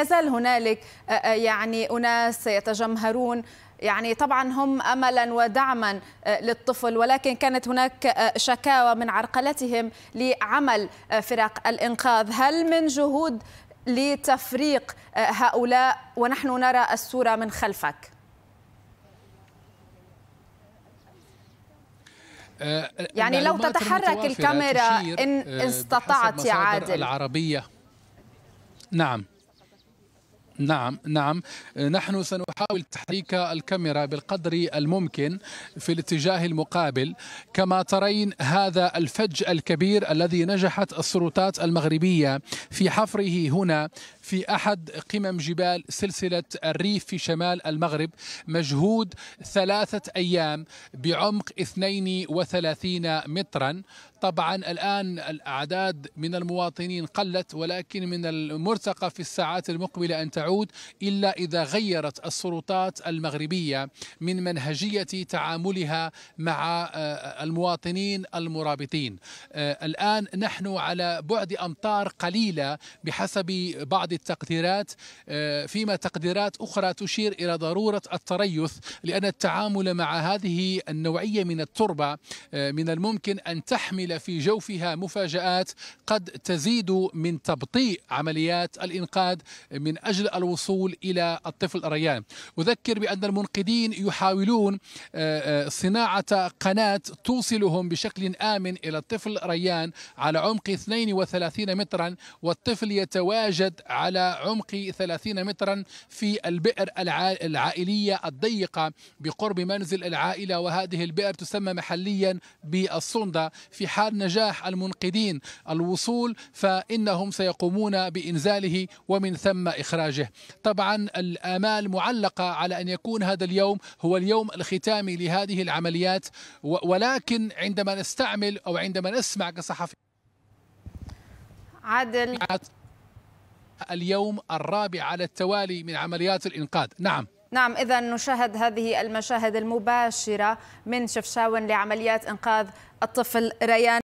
يزال هنالك آه، آه، يعني أناس يتجمهرون يعني طبعا هم املا ودعما آه، للطفل ولكن كانت هناك شكاوى من عرقلتهم لعمل فرق الانقاذ هل من جهود لتفريق هؤلاء ونحن نرى الصوره من خلفك يعني لو تتحرك الكاميرا ان استطعت يا عادل العربيه نعم نعم نعم نحن سنحاول تحريك الكاميرا بالقدر الممكن في الاتجاه المقابل كما ترين هذا الفج الكبير الذي نجحت السلطات المغربية في حفره هنا في أحد قمم جبال سلسلة الريف في شمال المغرب مجهود ثلاثة أيام بعمق 32 مترا طبعا الآن الأعداد من المواطنين قلت ولكن من المرتقى في الساعات المقبلة أن تعود تعود إلا إذا غيرت السلطات المغربية من منهجية تعاملها مع آه، آه، المواطنين المرابطين آه، الآن نحن على بعد أمطار قليلة بحسب بعض التقديرات فيما تقديرات أخرى تشير إلى ضرورة التريث لأن التعامل مع هذه النوعية من التربة من الممكن أن تحمل في جوفها مفاجآت قد تزيد من تبطيء عمليات الإنقاذ من أجل الوصول إلى الطفل الريان أذكر بأن المنقذين يحاولون آه، آه، صناعة قناة توصلهم بشكل آمن إلى الطفل ريان على عمق 32 مترا والطفل يتواجد على عمق 30 مترا في البئر العائلية الضيقة بقرب منزل العائلة وهذه البئر تسمى محليا بالصندة في حال نجاح المنقذين الوصول فإنهم سيقومون بإنزاله ومن ثم إخراجه بنفسه طبعا الآمال معلقة على أن يكون هذا اليوم هو اليوم الختامي لهذه العمليات ولكن عندما نستعمل أو عندما نسمع كصحفي عادل اليوم الرابع على التوالي من عمليات الإنقاذ نعم نعم إذا نشاهد هذه المشاهد المباشرة من شفشاون لعمليات إنقاذ الطفل ريان